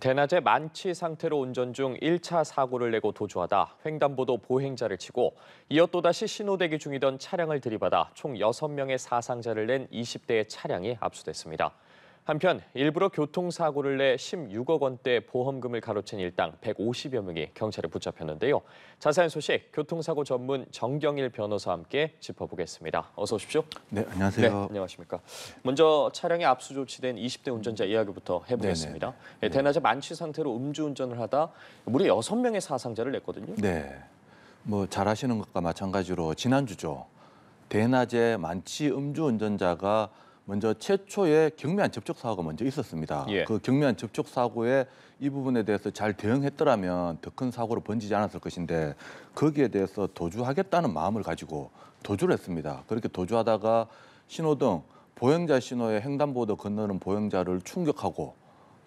대낮에 만취 상태로 운전 중 1차 사고를 내고 도주하다 횡단보도 보행자를 치고 이어 또다시 신호대기 중이던 차량을 들이받아 총 6명의 사상자를 낸 20대의 차량이 압수됐습니다. 한편 일부러 교통사고를 내 16억 원대 보험금을 가로챈 일당 150여 명이 경찰에 붙잡혔는데요. 자세한 소식 교통사고 전문 정경일 변호사와 함께 짚어보겠습니다. 어서 오십시오. 네, 안녕하세요. 네, 안녕하십니까. 먼저 차량에 압수 조치된 20대 운전자 이야기부터 해보겠습니다. 네, 네. 네, 대낮에 만취 상태로 음주운전을 하다 무려 6명의 사상자를 냈거든요. 네, 뭐 잘하시는 것과 마찬가지로 지난주죠. 대낮에 만취 음주운전자가 먼저 최초의 경미한 접촉 사고가 먼저 있었습니다. 예. 그 경미한 접촉 사고에 이 부분에 대해서 잘 대응했더라면 더 큰 사고로 번지지 않았을 것인데 거기에 대해서 도주하겠다는 마음을 가지고 도주를 했습니다. 그렇게 도주하다가 신호등 보행자 신호에 횡단보도 건너는 보행자를 충격하고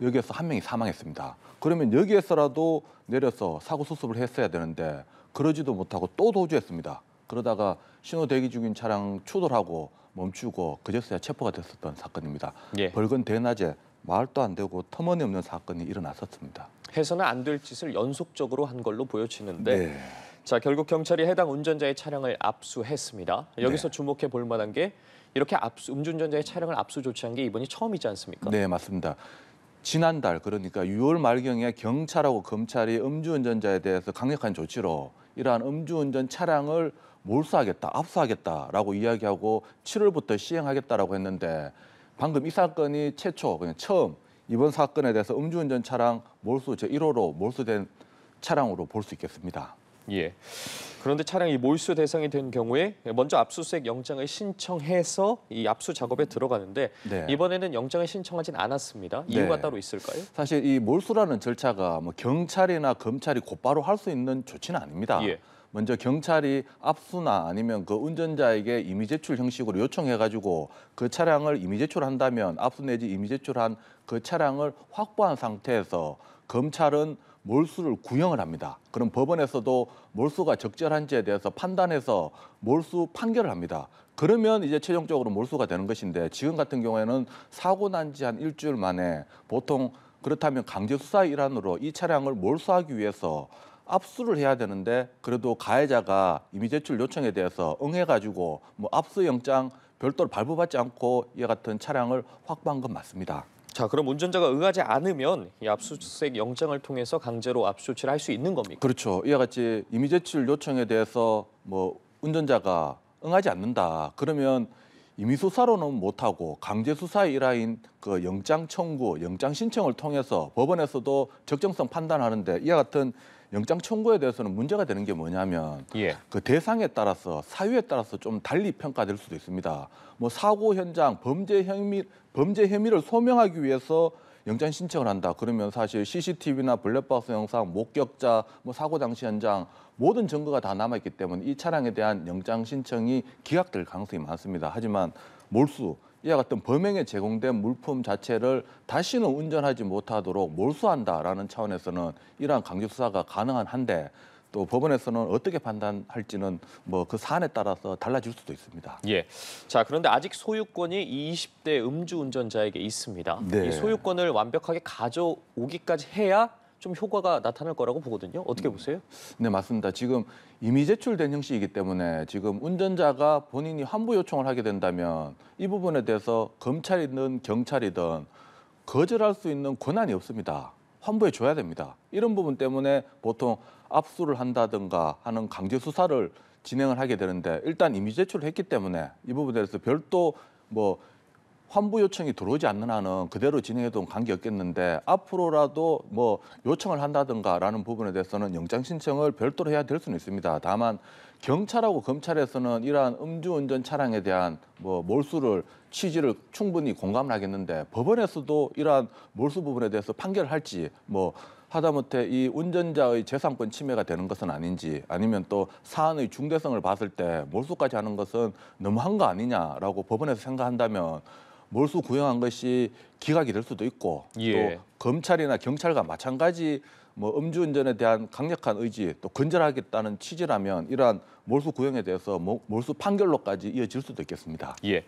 여기에서 한 명이 사망했습니다. 그러면 여기에서라도 내려서 사고 수습을 했어야 되는데 그러지도 못하고 또 도주했습니다. 그러다가 신호 대기 중인 차량 추돌하고 멈추고 그제서야 체포가 됐었던 사건입니다. 예. 벌금 대낮에 말도 안 되고 터무니없는 사건이 일어났었습니다. 해서는 안 될 짓을 연속적으로 한 걸로 보여지는데 네. 자 결국 경찰이 해당 운전자의 차량을 압수했습니다. 여기서 네. 주목해 볼 만한 게 이렇게 압수, 음주운전자의 차량을 압수 조치한 게 이번이 처음이지 않습니까? 네 맞습니다. 지난달 그러니까 6월 말경에 경찰하고 검찰이 음주운전자에 대해서 강력한 조치로 이러한 음주운전 차량을 몰수하겠다, 압수하겠다라고 이야기하고 7월부터 시행하겠다라고 했는데 방금 이 사건이 최초, 그냥 처음 이번 사건에 대해서 음주운전 차량 몰수 제1호로 몰수된 차량으로 볼 수 있겠습니다. 예. 그런데 차량이 몰수 대상이 된 경우에 먼저 압수수색 영장을 신청해서 이 압수 작업에 들어가는데 네. 이번에는 영장을 신청하진 않았습니다. 네. 이유가 네. 따로 있을까요? 사실 이 몰수라는 절차가 뭐 경찰이나 검찰이 곧바로 할 수 있는 조치는 아닙니다. 예. 먼저 경찰이 압수나 아니면 그 운전자에게 임의 제출 형식으로 요청해 가지고 그 차량을 임의 제출한다면 압수 내지 임의 제출한 그 차량을 확보한 상태에서 검찰은 몰수를 구형을 합니다. 그럼 법원에서도 몰수가 적절한지에 대해서 판단해서 몰수 판결을 합니다. 그러면 이제 최종적으로 몰수가 되는 것인데 지금 같은 경우에는 사고 난 지 한 일주일 만에 보통 그렇다면 강제 수사 일환으로 이 차량을 몰수하기 위해서 압수를 해야 되는데 그래도 가해자가 이미 제출 요청에 대해서 응해가지고 뭐 압수 영장 별도로 발부받지 않고 이와 같은 차량을 확보한 건 맞습니다. 자, 그럼 운전자가 응하지 않으면 이 압수수색 영장을 통해서 강제로 압수조치를 할 수 있는 겁니까? 그렇죠. 이와 같이 이미 제출 요청에 대해서 뭐 운전자가 응하지 않는다. 그러면 임의 수사로는 못하고 강제 수사 일화인 그 영장 청구, 영장 신청을 통해서 법원에서도 적정성 판단하는데 이와 같은 영장 청구에 대해서는 문제가 되는 게 뭐냐면 예. 그 대상에 따라서 사유에 따라서 좀 달리 평가될 수도 있습니다. 뭐 사고 현장 범죄 혐의 범죄 혐의를 소명하기 위해서 영장 신청을 한다. 그러면 사실 CCTV나 블랙박스 영상, 목격자, 뭐 사고 당시 현장 모든 증거가 다 남아 있기 때문에 이 차량에 대한 영장 신청이 기각될 가능성이 많습니다. 하지만 몰수 이와 같은 범행에 제공된 물품 자체를 다시는 운전하지 못하도록 몰수한다라는 차원에서는 이러한 강제 수사가 가능한 한데 또 법원에서는 어떻게 판단할지는 뭐 그 사안에 따라서 달라질 수도 있습니다. 예. 자, 그런데 아직 소유권이 이 20대 음주운전자에게 있습니다. 네. 이 소유권을 완벽하게 가져오기까지 해야 좀 효과가 나타날 거라고 보거든요. 어떻게 음. 보세요? 네, 맞습니다. 지금 이미 제출된 형식이기 때문에 지금 운전자가 본인이 환부 요청을 하게 된다면 이 부분에 대해서 검찰이든 경찰이든 거절할 수 있는 권한이 없습니다. 환부해 줘야 됩니다. 이런 부분 때문에 보통 압수를 한다든가 하는 강제 수사를 진행을 하게 되는데 일단 이미 제출을 했기 때문에 이 부분에 대해서 별도 뭐 환부 요청이 들어오지 않는 한은 그대로 진행해도 관계없겠는데 앞으로라도 뭐 요청을 한다든가라는 부분에 대해서는 영장 신청을 별도로 해야 될 수는 있습니다. 다만 경찰하고 검찰에서는 이러한 음주운전 차량에 대한 뭐 몰수를 취지를 충분히 공감을 하겠는데 법원에서도 이러한 몰수 부분에 대해서 판결을 할지 뭐 하다못해 이 운전자의 재산권 침해가 되는 것은 아닌지 아니면 또 사안의 중대성을 봤을 때 몰수까지 하는 것은 너무한 거 아니냐라고 법원에서 생각한다면 몰수 구형한 것이 기각이 될 수도 있고 예. 또 검찰이나 경찰과 마찬가지 뭐 음주운전에 대한 강력한 의지 또 근절하겠다는 취지라면 이러한 몰수 구형에 대해서 몰수 판결로까지 이어질 수도 있겠습니다. 예.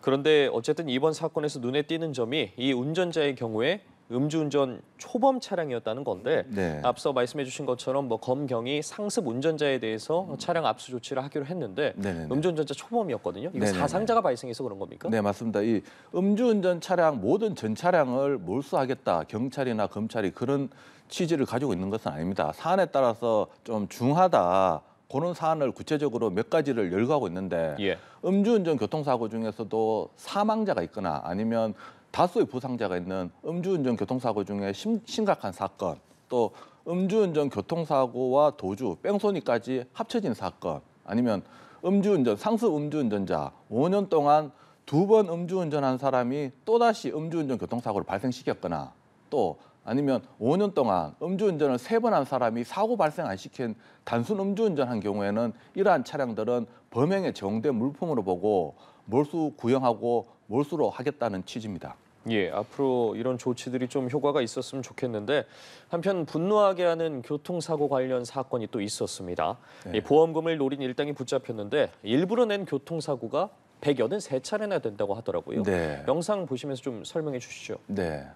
그런데 어쨌든 이번 사건에서 눈에 띄는 점이 이 운전자의 경우에 음주운전 초범 차량이었다는 건데 네. 앞서 말씀해주신 것처럼 뭐 검경이 상습 운전자에 대해서 차량 압수 조치를 하기로 했는데 네네네. 네, 네. 음주운전자 초범이었거든요. 이거 네네네. 네, 사상자가 발생해서 그런 겁니까? 네 맞습니다. 이 음주운전 차량 모든 전 차량을 몰수하겠다 경찰이나 검찰이 그런 취지를 가지고 있는 것은 아닙니다. 사안에 따라서 좀 중하다. 그런 사안을 구체적으로 몇 가지를 열거하고 있는데 예. 음주운전 교통사고 중에서도 사망자가 있거나 아니면 다수의 부상자가 있는 음주운전 교통사고 중에 심, 심각한 사건, 또 음주운전 교통사고와 도주, 뺑소니까지 합쳐진 사건, 아니면 음주운전, 상습 음주운전자 5년 동안 두 번 음주운전한 사람이 또다시 음주운전 교통사고를 발생시켰거나 또 아니면 5년 동안 음주운전을 세 번 한 사람이 사고 발생 안 시킨 단순 음주운전한 경우에는 이러한 차량들은 범행에 적용된 물품으로 보고 몰수 구형하고 몰수로 하겠다는 취지입니다. 예, 앞으로 이런 조치들이 좀 효과가 있었으면 좋겠는데 한편 분노하게 하는 교통사고 관련 사건이 또 있었습니다. 네. 보험금을 노린 일당이 붙잡혔는데 일부러 낸 교통사고가 183차례나 된다고 하더라고요. 네. 영상 보시면서 좀 설명해 주시죠. 네.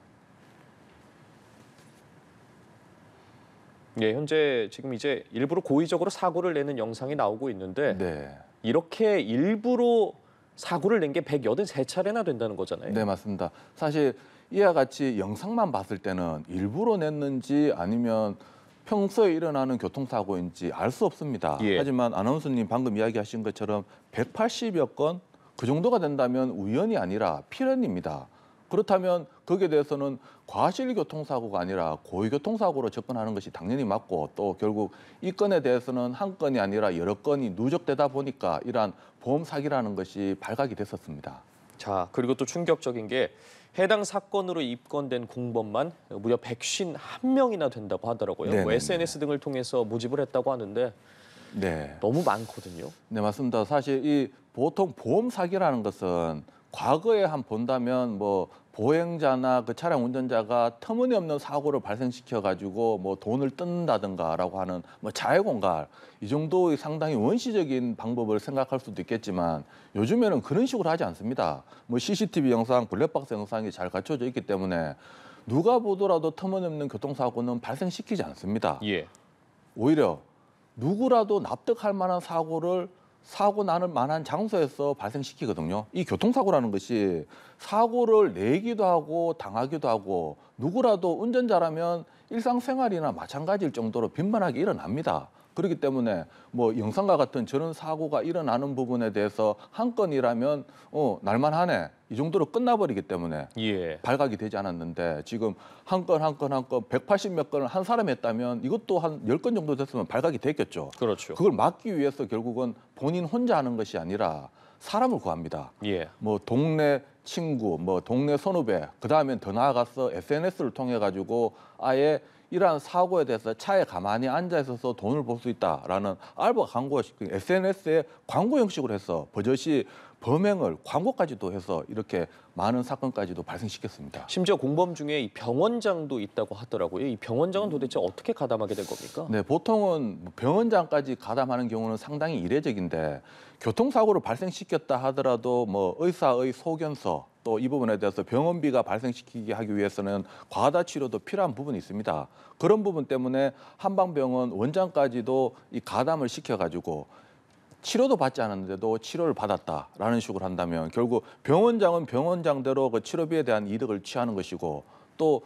예, 현재 지금 이제 일부러 고의적으로 사고를 내는 영상이 나오고 있는데 네. 이렇게 일부러 사고를 낸 게 183차례나 된다는 거잖아요. 네, 맞습니다. 사실 이와 같이 영상만 봤을 때는 일부러 냈는지 아니면 평소에 일어나는 교통사고인지 알 수 없습니다. 예. 하지만 아나운서님 방금 이야기하신 것처럼 180여 건 그 정도가 된다면 우연이 아니라 필연입니다. 그렇다면 거기에 대해서는 과실 교통사고가 아니라 고의교통사고로 접근하는 것이 당연히 맞고 또 결국 이 건에 대해서는 한 건이 아니라 여러 건이 누적되다 보니까 이러한 보험 사기라는 것이 발각이 됐었습니다. 자, 그리고 또 충격적인 게 해당 사건으로 입건된 공범만 무려 151명이나 된다고 하더라고요. 뭐 SNS 등을 통해서 모집을 했다고 하는데 네. 너무 많거든요. 네, 맞습니다. 사실 이 보통 보험 사기라는 것은 과거에 한 본다면 뭐 보행자나 그 차량 운전자가 터무니없는 사고를 발생시켜 가지고 뭐 돈을 뜬다든가라고 하는 뭐 자해 공갈 이 정도의 상당히 원시적인 방법을 생각할 수도 있겠지만 요즘에는 그런 식으로 하지 않습니다. 뭐 CCTV 영상, 블랙박스 영상이 잘 갖춰져 있기 때문에 누가 보더라도 터무니없는 교통사고는 발생시키지 않습니다. 예. 오히려 누구라도 납득할 만한 사고를 사고 나는 만한 장소에서 발생시키거든요. 이 교통사고라는 것이 사고를 내기도 하고 당하기도 하고 누구라도 운전자라면 일상생활이나 마찬가지일 정도로 빈번하게 일어납니다. 그렇기 때문에 뭐 영상과 같은 저런 사고가 일어나는 부분에 대해서 한 건이라면 어 날만 하네 이 정도로 끝나버리기 때문에 예. 발각이 되지 않았는데 지금 한 건 한 건 한 건180몇 건을 한 사람이 했다면 이것도 한 열 건 정도 됐으면 발각이 됐겠죠. 그렇죠. 그걸 막기 위해서 결국은 본인 혼자 하는 것이 아니라 사람을 구합니다. 예. 뭐 동네 친구, 뭐 동네 선후배, 그 다음엔 더 나아가서 SNS를 통해 가지고 아예 이러한 사고에 대해서 차에 가만히 앉아 있어서 돈을 벌 수 있다라는 알바 광고 SNS에 광고 형식으로 해서 버젓이 범행을 광고까지도 해서 이렇게 많은 사건까지도 발생시켰습니다. 심지어 공범 중에 이 병원장도 있다고 하더라고요. 이 병원장은 도대체 어떻게 가담하게 된 겁니까? 네, 보통은 뭐 병원장까지 가담하는 경우는 상당히 이례적인데 교통사고를 발생시켰다 하더라도 뭐 의사의 소견서 또이 부분에 대해서 병원비가 발생시키게 하기 위해서는 과다 치료도 필요한 부분이 있습니다. 그런 부분 때문에 한방병원 원장까지도 이 가담을 시켜가지고 치료도 받지 않았는데도 치료를 받았다라는 식으로 한다면 결국 병원장은 병원장대로 그 치료비에 대한 이득을 취하는 것이고 또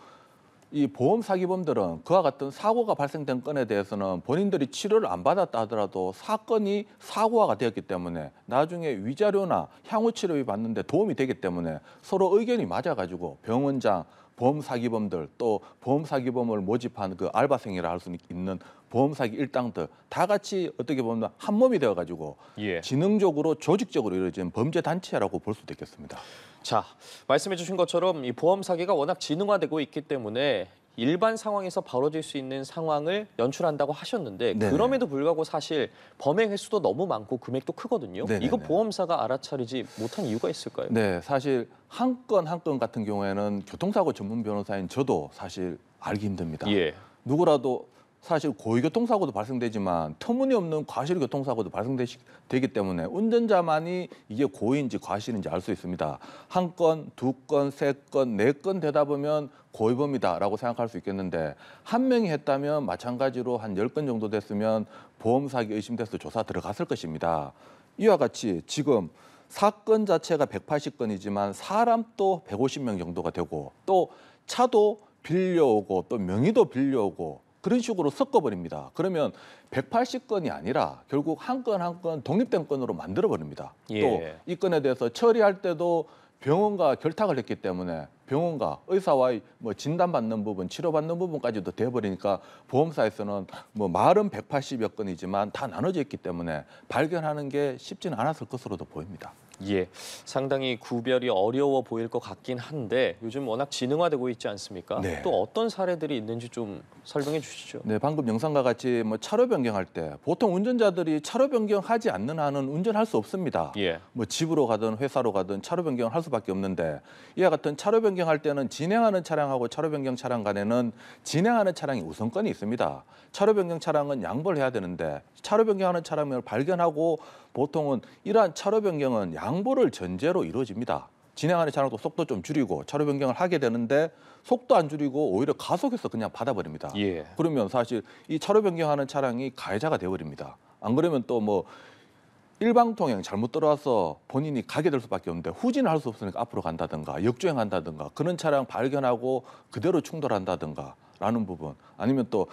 이 보험 사기범들은 그와 같은 사고가 발생된 건에 대해서는 본인들이 치료를 안 받았다 하더라도 사건이 사고화가 되었기 때문에 나중에 위자료나 향후 치료비 받는데 도움이 되기 때문에 서로 의견이 맞아가지고 병원장, 보험 사기범들 또 보험 사기범을 모집한 그 알바생이라 할 수 있는 보험 사기 일당들 다 같이 어떻게 보면 한 몸이 되어 가지고 예. 지능적으로 조직적으로 이루어진 범죄 단체라고 볼 수도 있겠습니다. 자, 말씀해 주신 것처럼 이 보험 사기가 워낙 지능화되고 있기 때문에 일반 상황에서 벌어질 수 있는 상황을 연출한다고 하셨는데 네네. 그럼에도 불구하고 사실 범행 횟수도 너무 많고 금액도 크거든요. 네네네. 이거 보험사가 알아차리지 못한 이유가 있을까요? 네, 사실 한 건 한 건 같은 경우에는 교통사고 전문 변호사인 저도 사실 알기 힘듭니다. 예. 누구라도 사실 고위교통사고도 발생되지만 터무니없는 과실교통사고도 발생되기 때문에 운전자만이 이게 고의인지 과실인지 알 수 있습니다. 한 건, 두 건, 세 건, 네 건 되다 보면 고의범이다라고 생각할 수 있겠는데 한 명이 했다면 마찬가지로 한 열 건 정도 됐으면 보험 사기 의심돼서 조사 들어갔을 것입니다. 이와 같이 지금 사건 자체가 180건이지만 사람도 150명 정도가 되고 또 차도 빌려오고 또 명의도 빌려오고 그런 식으로 섞어버립니다. 그러면 180건이 아니라 결국 한 건 한 건 독립된 건으로 만들어버립니다. 예. 또이 건에 대해서 처리할 때도 병원과 결탁을 했기 때문에 병원과 의사와의 뭐 진단받는 부분, 치료받는 부분까지도 돼버리니까 보험사에서는 뭐 말은 180여 건이지만 다 나눠져 있기 때문에 발견하는 게 쉽지는 않았을 것으로도 보입니다. 예, 상당히 구별이 어려워 보일 것 같긴 한데 요즘 워낙 지능화되고 있지 않습니까? 네. 또 어떤 사례들이 있는지 좀 설명해 주시죠. 네, 방금 영상과 같이 뭐 차로 변경할 때 보통 운전자들이 차로 변경하지 않는 한은 운전할 수 없습니다. 예. 뭐 집으로 가든 회사로 가든 차로 변경을 할 수밖에 없는데 이와 같은 차로 변경할 때는 진행하는 차량하고 차로 변경 차량 간에는 진행하는 차량이 우선권이 있습니다. 차로 변경 차량은 양보를 해야 되는데 차로 변경하는 차량을 발견하고 보통은 이러한 차로 변경은 양보를 전제로 이루어집니다. 진행하는 차량도 속도 좀 줄이고 차로 변경을 하게 되는데 속도 안 줄이고 오히려 가속해서 그냥 받아버립니다. 예. 그러면 사실 이 차로 변경하는 차량이 가해자가 돼버립니다. 안 그러면 또 뭐 일방통행 잘못 들어와서 본인이 가게 될 수밖에 없는데 후진을 할 수 없으니까 앞으로 간다든가 역주행한다든가 그런 차량 발견하고 그대로 충돌한다든가 라는 부분 아니면 또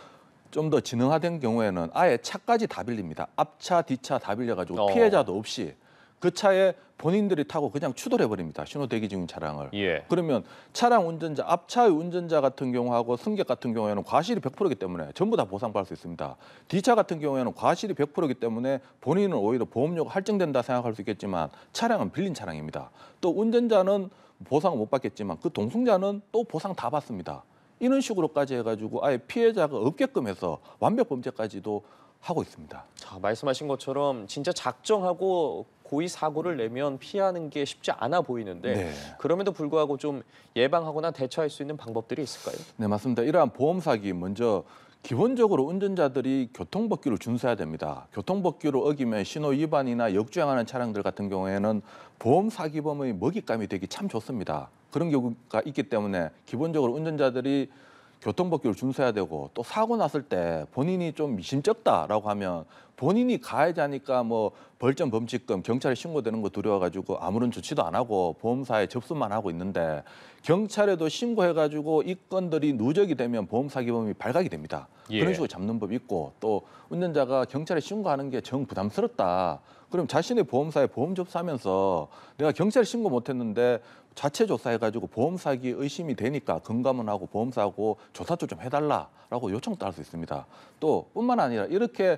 좀더 지능화된 경우에는 아예 차까지 다 빌립니다. 앞차, 뒤차 다 빌려가지고 어. 피해자도 없이 그 차에 본인들이 타고 그냥 추돌해 버립니다. 신호 대기 중인 차량을. 예. 그러면 차량 운전자, 앞차의 운전자 같은 경우하고 승객 같은 경우에는 과실이 100%이기 때문에 전부 다 보상받을 수 있습니다. 뒤차 같은 경우에는 과실이 100%이기 때문에 본인은 오히려 보험료가 할증된다 생각할 수 있겠지만 차량은 빌린 차량입니다. 또 운전자는 보상을 못 받겠지만 그 동승자는 또 보상 다 받습니다. 이런 식으로까지 해가지고 아예 피해자가 없게끔 해서 완벽 범죄까지도 하고 있습니다. 자, 말씀하신 것처럼 진짜 작정하고 고의 사고를 내면 피하는 게 쉽지 않아 보이는데 네. 그럼에도 불구하고 좀 예방하거나 대처할 수 있는 방법들이 있을까요? 네, 맞습니다. 이러한 보험 사기 먼저 기본적으로 운전자들이 교통법규를 준수해야 됩니다. 교통법규를 어기면 신호 위반이나 역주행하는 차량들 같은 경우에는 보험 사기범의 먹잇감이 되기 참 좋습니다. 그런 경우가 있기 때문에 기본적으로 운전자들이 교통법규를 준수해야 되고 또 사고 났을 때 본인이 좀 미심쩍다라고 하면 본인이 가해자니까 뭐 벌점 범칙금 경찰에 신고되는 거 두려워가지고 아무런 조치도 안 하고 보험사에 접수만 하고 있는데 경찰에도 신고해가지고 이 건들이 누적이 되면 보험사기범이 발각이 됩니다. 예. 그런 식으로 잡는 법이 있고 또 운전자가 경찰에 신고하는 게 정 부담스럽다. 그럼 자신의 보험사에 보험 접수하면서 내가 경찰 신고 못했는데 자체 조사해가지고 보험 사기 의심이 되니까 금감원하고 보험사하고 조사도 좀 해달라라고 요청도 할 수 있습니다. 또 뿐만 아니라 이렇게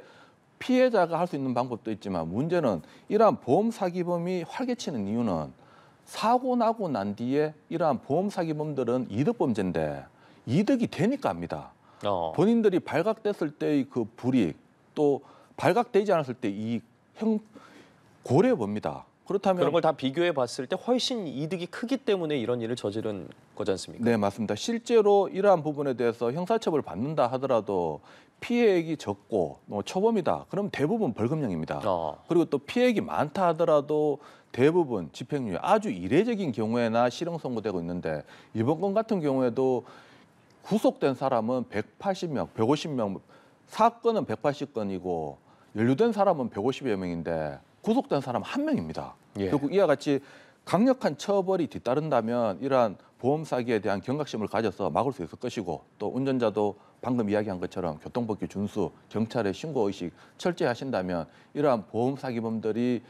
피해자가 할 수 있는 방법도 있지만 문제는 이러한 보험 사기범이 활개치는 이유는 사고 나고 난 뒤에 이러한 보험 사기범들은 이득 범죄인데 이득이 되니까 합니다. 어. 본인들이 발각됐을 때의 그 불이익 또 발각되지 않았을 때 이익 형 고려해 봅니다. 그렇다면 그런 걸 다 비교해 봤을 때 훨씬 이득이 크기 때문에 이런 일을 저지른 거지 않습니까? 네, 맞습니다. 실제로 이러한 부분에 대해서 형사처벌 받는다 하더라도 피해액이 적고 뭐 초범이다. 그럼 대부분 벌금형입니다. 어. 그리고 또 피해액이 많다 하더라도 대부분 집행유예 아주 이례적인 경우에나 실형 선고되고 있는데 이번 건 같은 경우에도 구속된 사람은 180명, 150명 사건은 180건이고 연루된 사람은 150여 명인데 구속된 사람은 한 명입니다. 예. 결국 이와 같이 강력한 처벌이 뒤따른다면 이러한 보험 사기에 대한 경각심을 가져서 막을 수 있을 것이고 또 운전자도 방금 이야기한 것처럼 교통법규 준수, 경찰의 신고 의식 철저히 하신다면 이러한 보험 사기범들이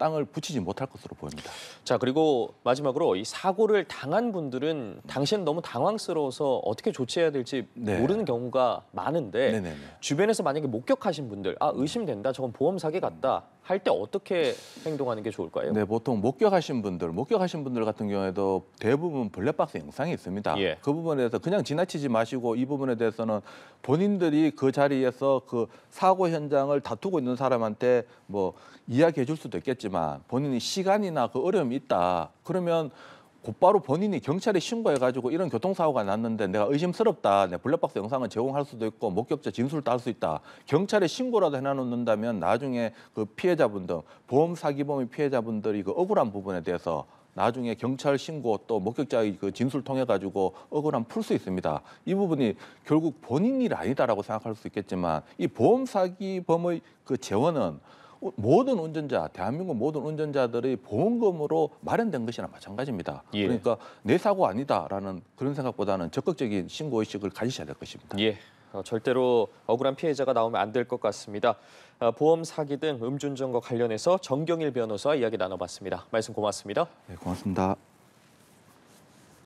땅을 붙이지 못할 것으로 보입니다. 자 그리고 마지막으로 이 사고를 당한 분들은 당시에는 너무 당황스러워서 어떻게 조치해야 될지 네. 모르는 경우가 많은데 네네네. 네, 네. 주변에서 만약에 목격하신 분들 아 의심된다 저건 보험 사기 같다 할때 어떻게 행동하는 게 좋을까요? 네, 보통 목격하신 분들, 목격하신 분들 같은 경우에도 대부분 블랙박스 영상이 있습니다. 예. 그 부분에 대해서 그냥 지나치지 마시고 이 부분에 대해서는 본인들이 그 자리에서 그 사고 현장을 다투고 있는 사람한테 뭐 이야기해 줄 수도 있겠지만 본인이 시간이나 그 어려움이 있다. 그러면 곧바로 본인이 경찰에 신고해가지고 이런 교통사고가 났는데 내가 의심스럽다. 내 블랙박스 영상을 제공할 수도 있고 목격자 진술도 할수 있다. 경찰에 신고라도 해놔놓는다면 나중에 그 피해자분들, 보험 사기범의 피해자분들이 그 억울한 부분에 대해서 나중에 경찰 신고 또 목격자의 그 진술 통해 가지고 억울함 풀 수 있습니다. 이 부분이 결국 본인 일 아니다라고 생각할 수 있겠지만 이 보험 사기범의 그 재원은 모든 운전자, 대한민국 모든 운전자들의 보험금으로 마련된 것이나 마찬가지입니다. 예. 그러니까 내 사고 아니다라는 그런 생각보다는 적극적인 신고 의식을 가지셔야 될 것입니다. 예. 어, 절대로 억울한 피해자가 나오면 안 될 것 같습니다. 어, 보험 사기 등 음주운전과 관련해서 정경일 변호사 이야기 나눠봤습니다. 말씀 고맙습니다. 네, 고맙습니다.